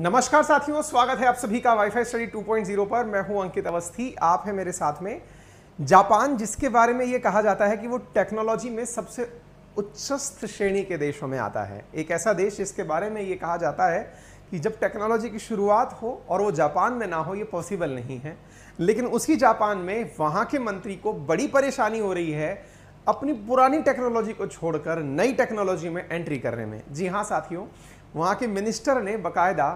नमस्कार साथियों स्वागत है आप सभी का वाईफाई स्टडी 2.0 पर मैं हूं अंकित अवस्थी आप हैं मेरे साथ में जापान जिसके बारे में ये कहा जाता है कि वो टेक्नोलॉजी में सबसे उच्चस्थ श्रेणी के देशों में आता है एक ऐसा देश जिसके बारे में ये कहा जाता है कि जब टेक्नोलॉजी की शुरुआत हो और वो जापान में ना हो ये पॉसिबल नहीं है लेकिन उसी जापान में वहाँ के मंत्री को बड़ी परेशानी हो रही है अपनी पुरानी टेक्नोलॉजी को छोड़कर नई टेक्नोलॉजी में एंट्री करने में जी हाँ साथियों वहाँ के मिनिस्टर ने बकायदा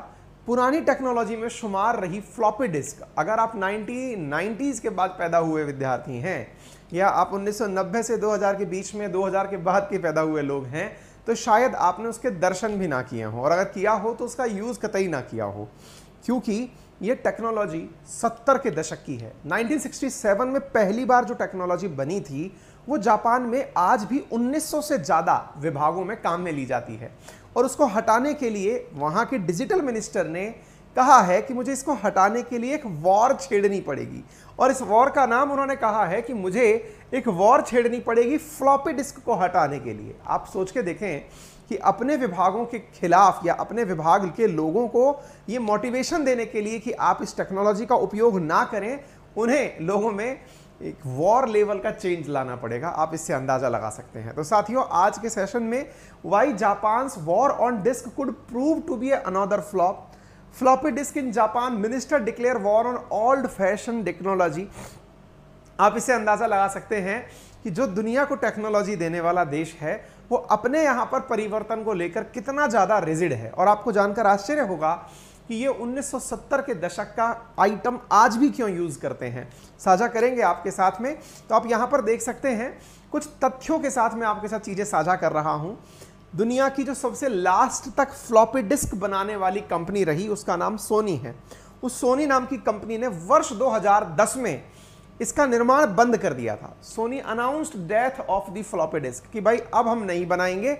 पुरानी टेक्नोलॉजी में शुमार रही फ्लॉपी डिस्क अगर आप 90 90s के बाद पैदा हुए विद्यार्थी हैं या आप 1990 से 2000 के बीच में 2000 के बाद के पैदा हुए लोग हैं तो शायद आपने उसके दर्शन भी ना किए हों और अगर किया हो तो उसका यूज़ कतई ना किया हो क्योंकि ये टेक्नोलॉजी 70 के दशक की है 1967 में पहली बार जो टेक्नोलॉजी बनी थी वो जापान में आज भी 1900 से ज़्यादा विभागों में काम में ली जाती है और उसको हटाने के लिए वहाँ के डिजिटल मिनिस्टर ने कहा है कि मुझे इसको हटाने के लिए एक वॉर छेड़नी पड़ेगी और इस वॉर का नाम उन्होंने कहा है कि मुझे एक वॉर छेड़नी पड़ेगी फ्लॉपी डिस्क को हटाने के लिए आप सोच के देखें कि अपने विभागों के खिलाफ या अपने विभाग के लोगों को ये मोटिवेशन देने के लिए कि आप इस टेक्नोलॉजी का उपयोग ना करें उन्हें लोगों में एक वॉर लेवल का चेंज लाना पड़ेगा आप इससे अंदाज़ा लगा सकते हैं तो साथियों आज के सेशन में why Japan's war on disk could prove to be another flop floppy disk in Japan minister declare war on old fashion technology आप इससे अंदाज़ा लगा सकते हैं कि जो दुनिया को टेक्नोलॉजी देने वाला देश है वो अपने यहां पर परिवर्तन को लेकर कितना ज़्यादा रिजिड है और आपको जानकर आश्चर्य होगा कि ये 1970 के दशक का आइटम आज भी क्यों यूज़ करते हैं साझा करेंगे आपके साथ में तो आप यहां पर देख सकते हैं कुछ तथ्यों के साथ मैं आपके साथ चीज़ें साझा कर रहा हूं दुनिया की जो सबसे लास्ट तक फ्लॉपी डिस्क बनाने वाली कंपनी रही उसका नाम सोनी है उस सोनी नाम की कंपनी ने वर्ष 2010 में इसका निर्माण बंद कर दिया था Sony announced death of the floppy disk कि भाई अब हम नहीं बनाएंगे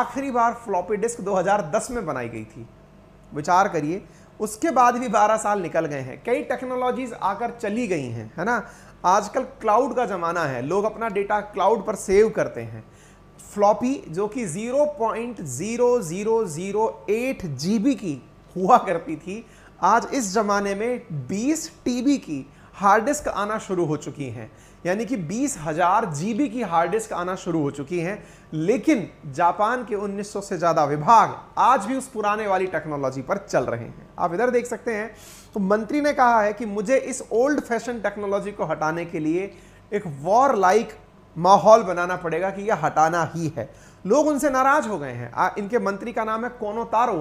आखिरी बार फ्लॉपी डिस्क 2010 में बनाई गई थी विचार करिए उसके बाद भी 12 साल निकल गए हैं कई टेक्नोलॉजीज आकर चली गई हैं है ना आजकल क्लाउड का ज़माना है लोग अपना डेटा क्लाउड पर सेव करते हैं फ्लॉपी जो कि 0.0008 जीबी की हुआ करती थी आज इस ज़माने में 20 टीबी की हार्ड डिस्क आना शुरू हो चुकी हैं यानी कि बीस हजार जीबी की हार्ड डिस्क आना शुरू हो चुकी हैं लेकिन जापान के 1900 से ज़्यादा विभाग आज भी उस पुराने वाली टेक्नोलॉजी पर चल रहे हैं आप इधर देख सकते हैं तो मंत्री ने कहा है कि मुझे इस ओल्ड फैशन टेक्नोलॉजी को हटाने के लिए एक वॉर लाइक माहौल बनाना पड़ेगा कि यह हटाना ही है लोग उनसे नाराज हो गए हैं इनके मंत्री का नाम है कोनो तारो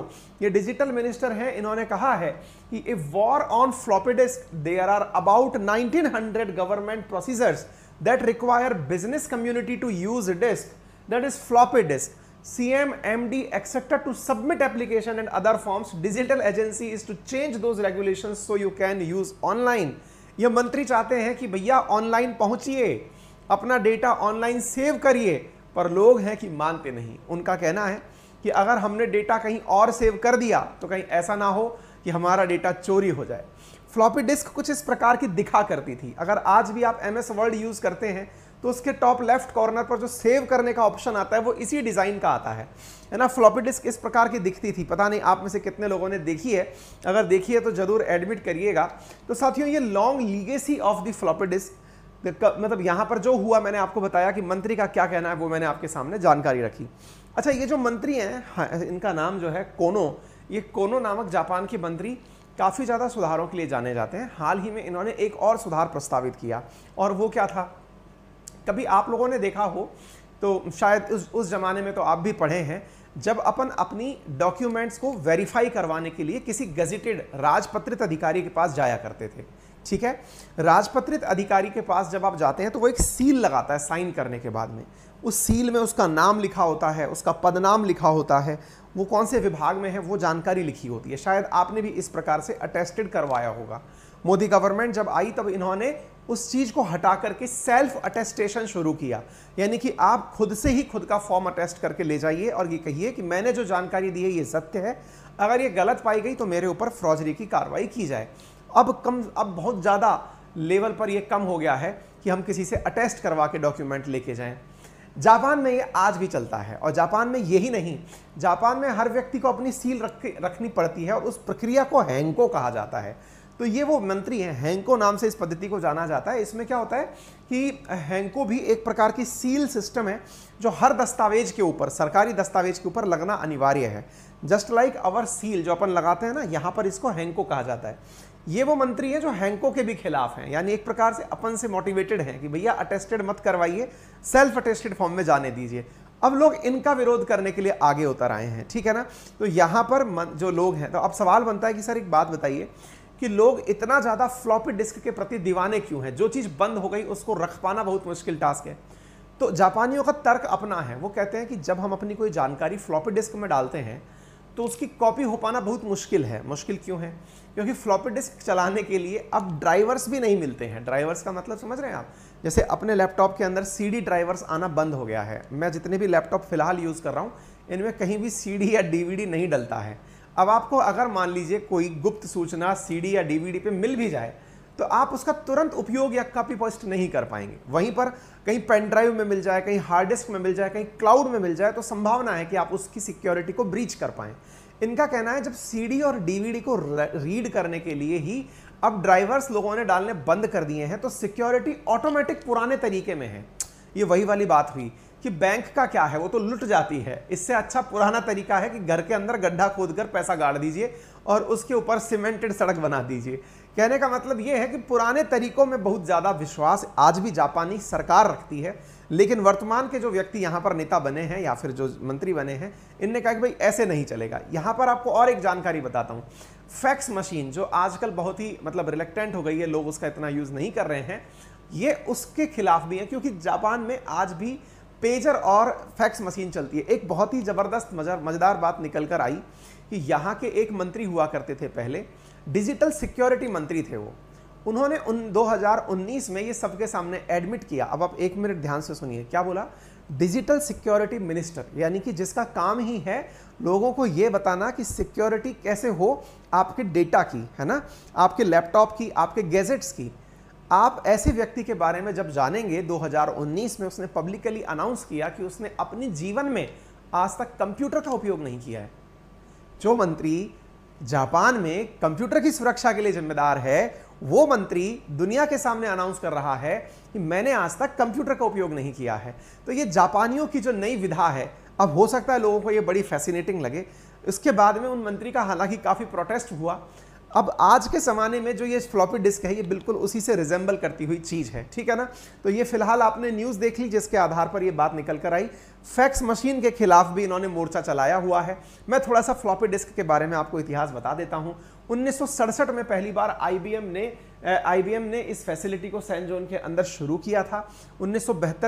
ये डिजिटल मिनिस्टर हैं इन्होंने कहा है कि a war on floppy disk disk there are about 1900 government procedures that require business community to use disk that is floppy disk M D accepted to submit application and other forms digital agency is to change those regulation so you can use online ये मंत्री चाहते हैं कि भैया online पहुंचिए अपना data online save करिए पर लोग हैं कि मानते नहीं उनका कहना है कि अगर हमने डेटा कहीं और सेव कर दिया तो कहीं ऐसा ना हो कि हमारा डेटा चोरी हो जाए फ्लॉपी डिस्क कुछ इस प्रकार की दिखा करती थी अगर आज भी आप एम एस वर्ड यूज़ करते हैं तो उसके टॉप लेफ्ट कॉर्नर पर जो सेव करने का ऑप्शन आता है वो इसी डिज़ाइन का आता है है ना फ्लॉपी डिस्क इस प्रकार की दिखती थी पता नहीं आप में से कितने लोगों ने देखी है अगर देखी है तो ज़रूर एडमिट करिएगा तो साथियों ये long legacy of the floppy disk मतलब यहां पर जो हुआ मैंने आपको बताया कि मंत्री का क्या कहना है वो मैंने आपके सामने जानकारी रखी अच्छा ये जो मंत्री हैं हाँ, इनका नाम जो है कोनो ये कोनो नामक जापान के मंत्री काफ़ी ज़्यादा सुधारों के लिए जाने जाते हैं हाल ही में इन्होंने एक और सुधार प्रस्तावित किया और वो क्या था कभी आप लोगों ने देखा हो तो शायद उस उस ज़माने में तो आप भी पढ़े हैं जब अपन अपनी डॉक्यूमेंट्स को वेरीफाई करवाने के लिए किसी गजेटेड राजपत्रित अधिकारी के पास जाया करते थे ठीक है राजपत्रित अधिकारी के पास जब आप जाते हैं तो वो एक सील लगाता है साइन करने के बाद में उस सील में उसका नाम लिखा होता है उसका पदनाम लिखा होता है वो कौन से विभाग में है वो जानकारी लिखी होती है शायद आपने भी इस प्रकार से अटेस्टेड करवाया होगा मोदी गवर्नमेंट जब आई तब इन्होंने उस चीज़ को हटा करके सेल्फ अटेस्टेशन शुरू किया यानी कि आप खुद से ही खुद का फॉर्म अटेस्ट करके ले जाइए और ये कहिए कि मैंने जो जानकारी दी है ये सत्य है अगर ये गलत पाई गई तो मेरे ऊपर फ्रॉजरी की कार्रवाई की जाए अब कम अब बहुत ज़्यादा लेवल पर यह कम हो गया है कि हम किसी से अटेस्ट करवा के डॉक्यूमेंट लेके जाएं जापान में ये आज भी चलता है और जापान में यही नहीं जापान में हर व्यक्ति को अपनी सील रख रखनी पड़ती है और उस प्रक्रिया को हैंको कहा जाता है तो ये वो मंत्री हैं हैंको नाम से इस पद्धति को जाना जाता है इसमें क्या होता है कि हैंको भी एक प्रकार की सील सिस्टम है जो हर दस्तावेज के ऊपर सरकारी दस्तावेज के ऊपर लगना अनिवार्य है जस्ट लाइक अवर सील जो अपन लगाते हैं ना यहाँ पर इसको हैंको कहा जाता है ये वो मंत्री हैं जो हैंको के भी खिलाफ हैं यानी एक प्रकार से अपन से मोटिवेटेड हैं कि भैया अटेस्टेड मत करवाइए सेल्फ अटेस्टेड फॉर्म में जाने दीजिए अब लोग इनका विरोध करने के लिए आगे उतर आए हैं ठीक है ना तो यहाँ पर जो लोग हैं तो अब सवाल बनता है कि सर एक बात बताइए कि लोग इतना ज़्यादा फ्लॉपी डिस्क के प्रति दीवाने क्यों हैं जो चीज़ बंद हो गई उसको रख पाना बहुत मुश्किल टास्क है तो जापानियों का तर्क अपना है वो कहते हैं कि जब हम अपनी कोई जानकारी फ्लॉपी डिस्क में डालते हैं तो उसकी कॉपी हो पाना बहुत मुश्किल है मुश्किल क्यों है क्योंकि फ्लॉपी डिस्क चलाने के लिए अब ड्राइवर्स भी नहीं मिलते हैं ड्राइवर्स का मतलब समझ रहे हैं आप जैसे अपने लैपटॉप के अंदर सी ड्राइवर्स आना बंद हो गया है मैं जितने भी लैपटॉप फिलहाल यूज़ कर रहा हूँ इनमें कहीं भी सी या डी नहीं डलता है अब आपको अगर मान लीजिए कोई गुप्त सूचना सी या डी पे मिल भी जाए तो आप उसका तुरंत उपयोग या कॉपी पोस्ट नहीं कर पाएंगे वहीं पर कहीं पेन ड्राइव में मिल जाए कहीं हार्ड डिस्क में मिल जाए कहीं क्लाउड में मिल जाए तो संभावना है कि आप उसकी सिक्योरिटी को ब्रीच कर पाएं इनका कहना है जब सीडी और डीवीडी को रीड करने के लिए ही अब ड्राइवर्स लोगों ने डालने बंद कर दिए हैं तो सिक्योरिटी ऑटोमेटिक पुराने तरीके में है ये वही वाली बात हुई कि बैंक का क्या है वो तो लुट जाती है इससे अच्छा पुराना तरीका है कि घर के अंदर गड्ढा खोद कर पैसा गाड़ दीजिए और उसके ऊपर सीमेंटेड सड़क बना दीजिए कहने का मतलब ये है कि पुराने तरीकों में बहुत ज़्यादा विश्वास आज भी जापानी सरकार रखती है लेकिन वर्तमान के जो व्यक्ति यहाँ पर नेता बने हैं या फिर जो मंत्री बने हैं इनने कहा कि भाई ऐसे नहीं चलेगा यहाँ पर आपको और एक जानकारी बताता हूँ फैक्स मशीन जो आजकल बहुत ही मतलब रिलेक्टेंट हो गई है लोग उसका इतना यूज़ नहीं कर रहे हैं ये उसके खिलाफ भी है क्योंकि जापान में आज भी पेजर और फैक्स मशीन चलती है एक बहुत ही ज़बरदस्त मज़ेदार बात निकल कर आई कि यहाँ के एक मंत्री हुआ करते थे पहले डिजिटल सिक्योरिटी मंत्री थे वो उन्होंने उन 2019 में ये सबके सामने एडमिट किया अब आप एक मिनट ध्यान से सुनिए क्या बोला डिजिटल सिक्योरिटी मिनिस्टर यानी कि जिसका काम ही है लोगों को ये बताना कि सिक्योरिटी कैसे हो आपके डेटा की है ना आपके लैपटॉप की आपके गैजेट्स की आप ऐसे व्यक्ति के बारे में जब जानेंगे 2019 में उसने पब्लिकली अनाउंस किया कि उसने अपने जीवन में आज तक कंप्यूटर का उपयोग नहीं किया है जो मंत्री जापान में कंप्यूटर की सुरक्षा के लिए जिम्मेदार है वो मंत्री दुनिया के सामने अनाउंस कर रहा है कि मैंने आज तक कंप्यूटर का उपयोग नहीं किया है तो ये जापानियों की जो नई विधा है अब हो सकता है लोगों को ये बड़ी फैसिनेटिंग लगे इसके बाद में उन मंत्री का हालांकि काफ़ी प्रोटेस्ट हुआ अब आज के ज़माने में जो ये फ्लॉपी डिस्क है ये बिल्कुल उसी से रिजेंबल करती हुई चीज़ है ठीक है ना तो ये फिलहाल आपने न्यूज़ देख ली जिसके आधार पर ये बात निकल कर आई फैक्स मशीन के खिलाफ भी इन्होंने मोर्चा चलाया हुआ है मैं थोड़ा सा फ्लॉपी डिस्क के बारे में आपको इतिहास बता देता हूँ उन्नीस में पहली बार आई ने आई ने इस फैसिलिटी को सैन जोन के अंदर शुरू किया था उन्नीस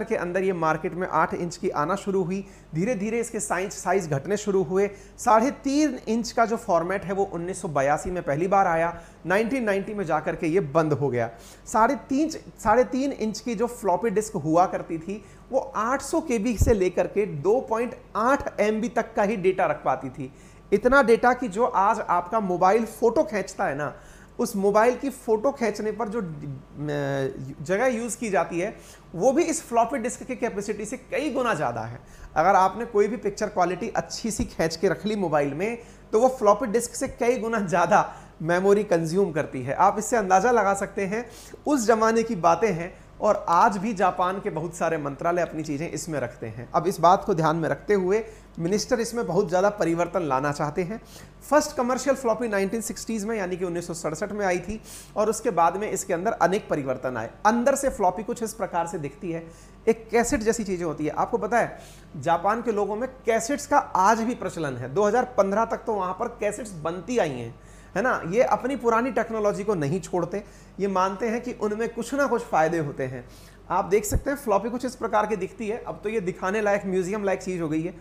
के अंदर ये मार्केट में आठ इंच की आना शुरू हुई धीरे धीरे इसके साइज साइज घटने शुरू हुए साढ़े तीन इंच का जो फॉर्मेट है वो उन्नीस में पहली बार आया 1990 में जाकर के ये बंद हो गया साढ़े तीन साढ़े तीन इंच की जो फ्लॉपी डिस्क हुआ करती थी वो 800 के बी से लेकर के 2.8 बी तक का ही डेटा रख पाती थी इतना डेटा कि जो आज आपका मोबाइल फ़ोटो खींचता है ना उस मोबाइल की फ़ोटो खींचने पर जो जगह यूज़ की जाती है वो भी इस फ्लॉपी डिस्क की कैपेसिटी से कई गुना ज़्यादा है अगर आपने कोई भी पिक्चर क्वालिटी अच्छी सी खींच के रख ली मोबाइल में तो वो फ्लॉपी डिस्क से कई गुना ज़्यादा मेमोरी कंज्यूम करती है आप इससे अंदाज़ा लगा सकते हैं उस ज़माने की बातें हैं और आज भी जापान के बहुत सारे मंत्रालय अपनी चीज़ें इसमें रखते हैं अब इस बात को ध्यान में रखते हुए मिनिस्टर इसमें बहुत ज़्यादा परिवर्तन लाना चाहते हैं फर्स्ट कमर्शियल फ्लॉपी 1960s में यानी कि उन्नीस में आई थी और उसके बाद में इसके अंदर अनेक परिवर्तन आए अंदर से फ्लॉपी कुछ इस प्रकार से दिखती है एक कैसेट जैसी चीज़ें होती है आपको पता है जापान के लोगों में कैसेट्स का आज भी प्रचलन है दो तक तो वहाँ पर कैसेट्स बनती आई हैं है ना ये अपनी पुरानी टेक्नोलॉजी को नहीं छोड़ते ये मानते हैं कि उनमें कुछ ना कुछ फ़ायदे होते हैं आप देख सकते हैं फ्लॉपी कुछ इस प्रकार की दिखती है अब तो ये दिखाने लायक म्यूजियम लायक चीज़ हो गई है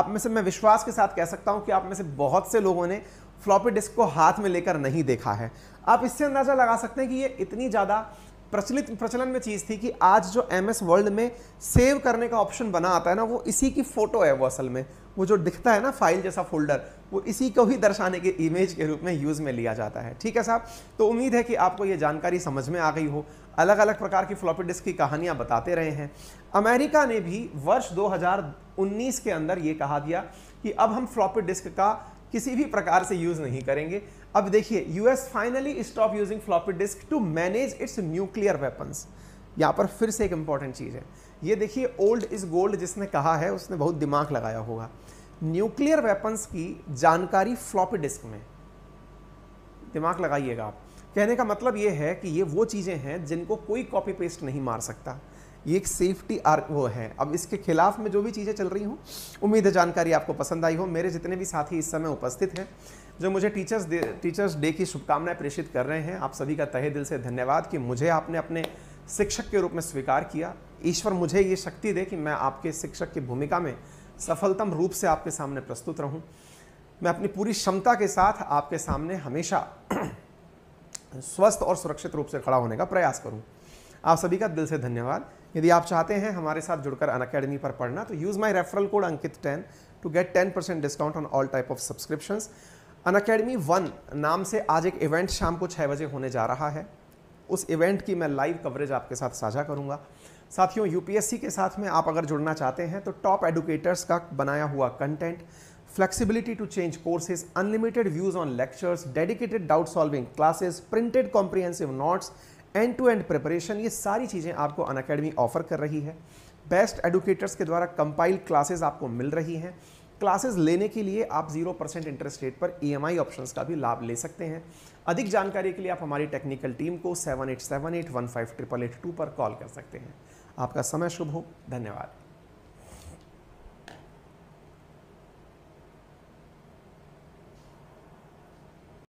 आप में से मैं विश्वास के साथ कह सकता हूँ कि आप में से बहुत से लोगों ने फ्लॉपी डिस्क को हाथ में लेकर नहीं देखा है आप इससे अंदाज़ा लगा सकते हैं कि ये इतनी ज़्यादा प्रचलित प्रचलन में चीज़ थी कि आज जो एम एस वर्ल्ड में सेव करने का ऑप्शन बना आता है ना वो इसी की फ़ोटो है वो असल में वो जो दिखता है ना फाइल जैसा फोल्डर वो इसी को ही दर्शाने के इमेज के रूप में यूज़ में लिया जाता है ठीक है साहब तो उम्मीद है कि आपको ये जानकारी समझ में आ गई हो अलग अलग प्रकार की फ्लॉपी डिस्क की कहानियाँ बताते रहे हैं अमेरिका ने भी वर्ष दो के अंदर ये कहा दिया कि अब हम फ्लॉपी डिस्क का किसी भी प्रकार से यूज़ नहीं करेंगे अब देखिए US finally stop using floppy disk to manage its nuclear weapons यहाँ पर फिर से एक इंपॉर्टेंट चीज़ है ये देखिए ओल्ड इज गोल्ड जिसने कहा है उसने बहुत दिमाग लगाया होगा न्यूक्लियर वेपन्स की जानकारी फ्लॉपी डिस्क में दिमाग लगाइएगा आप कहने का मतलब ये है कि ये वो चीज़ें हैं जिनको कोई कॉपी पेस्ट नहीं मार सकता ये एक सेफ्टी आर वो है अब इसके खिलाफ में जो भी चीज़ें चल रही हूँ उम्मीद है जानकारी आपको पसंद आई हो मेरे जितने भी साथी इस समय उपस्थित हैं जो मुझे टीचर्स डे टीचर्स डे की शुभकामनाएं प्रेषित कर रहे हैं आप सभी का तहे दिल से धन्यवाद कि मुझे आपने अपने शिक्षक के रूप में स्वीकार किया ईश्वर मुझे ये शक्ति दे कि मैं आपके शिक्षक की भूमिका में सफलतम रूप से आपके सामने प्रस्तुत रहूं मैं अपनी पूरी क्षमता के साथ आपके सामने हमेशा स्वस्थ और सुरक्षित रूप से खड़ा होने का प्रयास करूं आप सभी का दिल से धन्यवाद यदि आप चाहते हैं हमारे साथ जुड़कर अन अकेडमी पर पढ़ना तो use my referral code Ankit ten to get ten percent discount on all type of subscriptions Unacademy one नाम से आज एक इवेंट शाम को छः बजे होने जा रहा है उस इवेंट की मैं लाइव कवरेज आपके साथ साझा करूंगा साथियों यूपीएससी के साथ में आप अगर जुड़ना चाहते हैं तो टॉप एडुकेटर्स का बनाया हुआ content flexibility to change courses unlimited views on lectures dedicated doubt solving classes printed comprehensive notes end to end preparation ये सारी चीज़ें आपको अन ऑफर कर रही है बेस्ट एडुकेटर्स के द्वारा कंपाइल क्लासेज आपको मिल रही हैं क्लासेस लेने के लिए आप जीरो परसेंट इंटरेस्ट रेट पर ई एम आई ऑप्शन का भी लाभ ले सकते हैं अधिक जानकारी के लिए आप हमारी टेक्निकल टीम को seven eight seven eight one five triple eight two पर कॉल कर सकते हैं आपका समय शुभ हो धन्यवाद